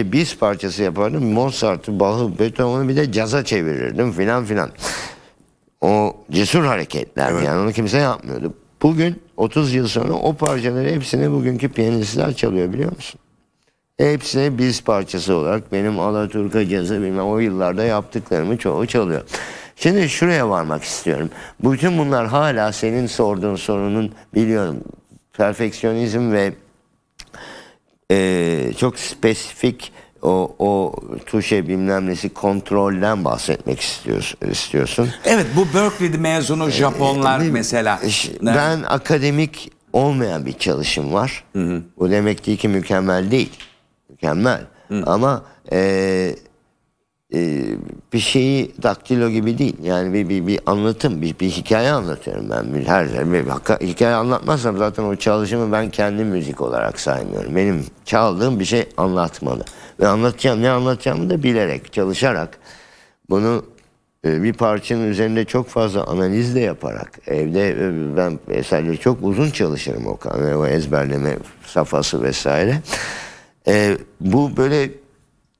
Biz parçası yapardım. Mozart'ı, Bach'ı, Beethoven'ı bir de caza çevirirdim filan filan. O cesur hareketler evet. yani onu kimse yapmıyordu. Bugün 30 yıl sonra o parçaları hepsini bugünkü piyanistler çalıyor biliyor musun? Hepsini biz parçası olarak benim Alaturka cazı bilmem o yıllarda yaptıklarımı çoğu çalıyor. Şimdi şuraya varmak istiyorum. Bütün bunlar hala senin sorduğun sorunun biliyorum. Perfeksiyonizm ve e, çok spesifik o, o tuşe bilmem nesi kontrolden bahsetmek istiyorsun. istiyorsun. Evet bu Berkeley mezunu ee, Japonlar ee, mesela. Ben evet. akademik olmayan bir çalışım var. Hı hı. Bu demek değil ki mükemmel değil. Mükemmel. Hı. Ama e, e, bir şeyi daktilo gibi değil. Yani bir, bir, bir anlatım, bir, bir hikaye anlatıyorum ben. Her bir, bir, hikaye anlatmazsam zaten o çalışımı ben kendi müzik olarak saymıyorum. Benim çaldığım bir şey anlatmalı. Ve anlatacağım, ne anlatacağımı da bilerek, çalışarak bunu e, bir parçanın üzerinde çok fazla analiz de yaparak evde e, ben eserleri çok uzun çalışırım o, o ezberleme safhası vesaire. E, bu böyle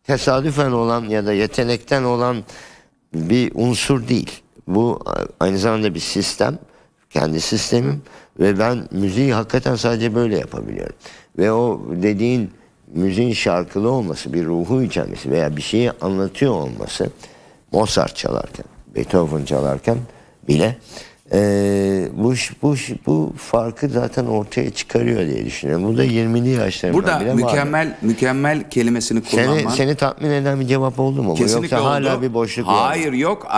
tesadüfen olan ya da yetenekten olan bir unsur değil. Bu aynı zamanda bir sistem. Kendi sistemim ve ben müziği hakikaten sadece böyle yapabiliyorum. Ve o dediğin müziğin şarkılı olması, bir ruhu içermesi veya bir şeyi anlatıyor olması Mozart çalarken, Beethoven çalarken bile ee, bu, bu, bu farkı zaten ortaya çıkarıyor diye düşünüyorum. Bu da 20'li yaşlarında. Burada bile mükemmel vardı. mükemmel kelimesini kullanman. Seni, seni tatmin eden bir cevap oldu mu? Kesinlikle Yoksa oldu. hala bir boşluk var. Hayır yok. Ee,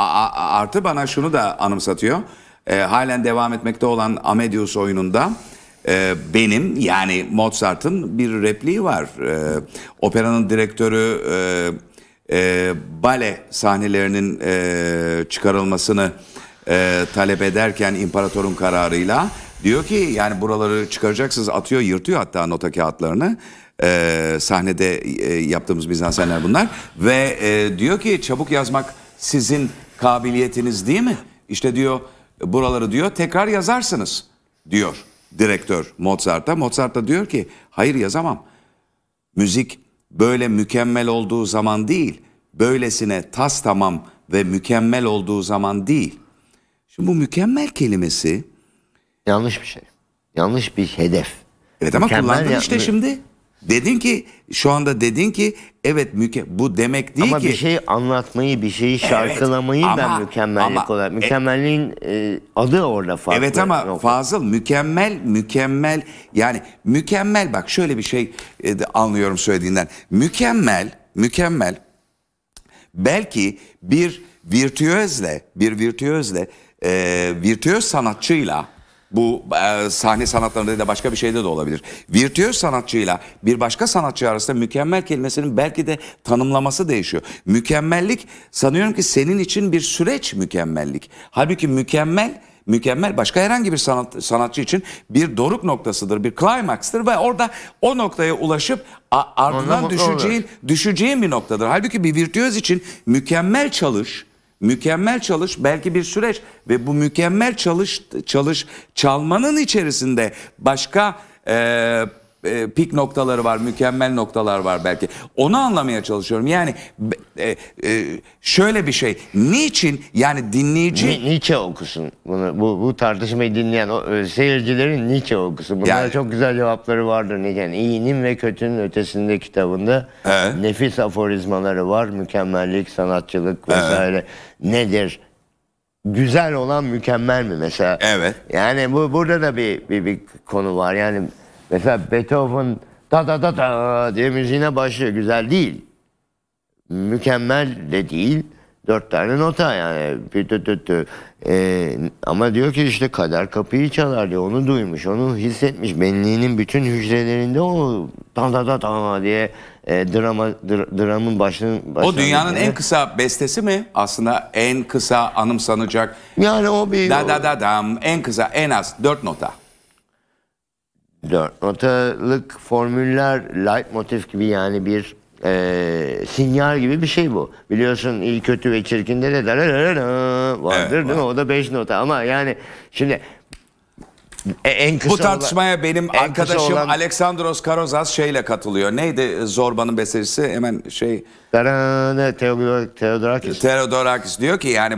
artı bana şunu da anımsatıyor. Ee, halen devam etmekte olan Amedius oyununda e, benim yani Mozart'ın bir repliği var. Ee, operanın direktörü e, e, bale sahnelerinin e, çıkarılmasını e, talep ederken imparatorun kararıyla diyor ki yani buraları çıkaracaksınız atıyor yırtıyor hatta nota kağıtlarını e, sahnede e, yaptığımız mizansenler bunlar ve e, diyor ki çabuk yazmak sizin kabiliyetiniz değil mi? İşte diyor buraları diyor tekrar yazarsınız diyor direktör Mozart'a. Mozart da diyor ki hayır yazamam. Müzik böyle mükemmel olduğu zaman değil, böylesine tas tamam ve mükemmel olduğu zaman değil. Şimdi bu mükemmel kelimesi yanlış bir şey. Yanlış bir hedef. Evet ama mükemmel kullandın işte şimdi. Dedin ki şu anda dedin ki evet müke bu demek değil ama ki. Ama bir şey anlatmayı, bir şeyi şarkılamayı evet, ben ama, mükemmellik ama, olarak. E- Mükemmelliğin e, adı orada farklı. Evet ama nokta. Fazıl mükemmel mükemmel yani mükemmel bak şöyle bir şey e, de anlıyorum söylediğinden. Mükemmel mükemmel belki bir virtüözle bir virtüözle e, virtüöz sanatçıyla bu e, sahne sanatlarında da başka bir şeyde de olabilir. Virtüöz sanatçıyla bir başka sanatçı arasında mükemmel kelimesinin belki de tanımlaması değişiyor. Mükemmellik sanıyorum ki senin için bir süreç mükemmellik. Halbuki mükemmel mükemmel başka herhangi bir sanat, sanatçı için bir doruk noktasıdır, bir climax'tır ve orada o noktaya ulaşıp a, ardından düşeceğin, olur. düşeceğin bir noktadır. Halbuki bir virtüöz için mükemmel çalış, mükemmel çalış belki bir süreç ve bu mükemmel çalış çalış çalmanın içerisinde başka e, e, pik noktaları var, mükemmel noktalar var belki. Onu anlamaya çalışıyorum. Yani e, e, şöyle bir şey. Niçin yani dinleyici... Ni- Nietzsche okusun. Bunu, bu, bu tartışmayı dinleyen o, e, seyircilerin Nietzsche okusun. bunlar Yani- çok güzel cevapları vardır Nietzsche'nin. iyi'nin ve kötünün ötesinde kitabında Evet. nefis aforizmaları var. Mükemmellik, sanatçılık vesaire. Nedir? Güzel olan mükemmel mi mesela? Evet. Yani bu burada da bir, bir bir konu var. Yani Mesela Beethoven da da da da diye müziğine başlıyor. Güzel değil. Mükemmel de değil. Dört tane nota yani. Tü tü tü. Ee, ama diyor ki işte kader kapıyı çalar diyor. Onu duymuş, onu hissetmiş. Benliğinin bütün hücrelerinde o da da da da diye e, drama, dr, dramın başlığını... O dünyanın en kısa bestesi mi? Aslında en kısa anımsanacak. Yani o bir... Da da da dam en kısa en az dört nota dört notalık formüller light motif gibi yani bir e, sinyal gibi bir şey bu. Biliyorsun iyi kötü ve çirkinde de vardır evet, değil var. mi? O da beş nota ama yani şimdi e, en kısa Bu tartışmaya olan, benim arkadaşım olan... Alexandros Karozas şeyle katılıyor. Neydi Zorba'nın bestecisi? Hemen şey Teodorakis. Teodorakis diyor ki yani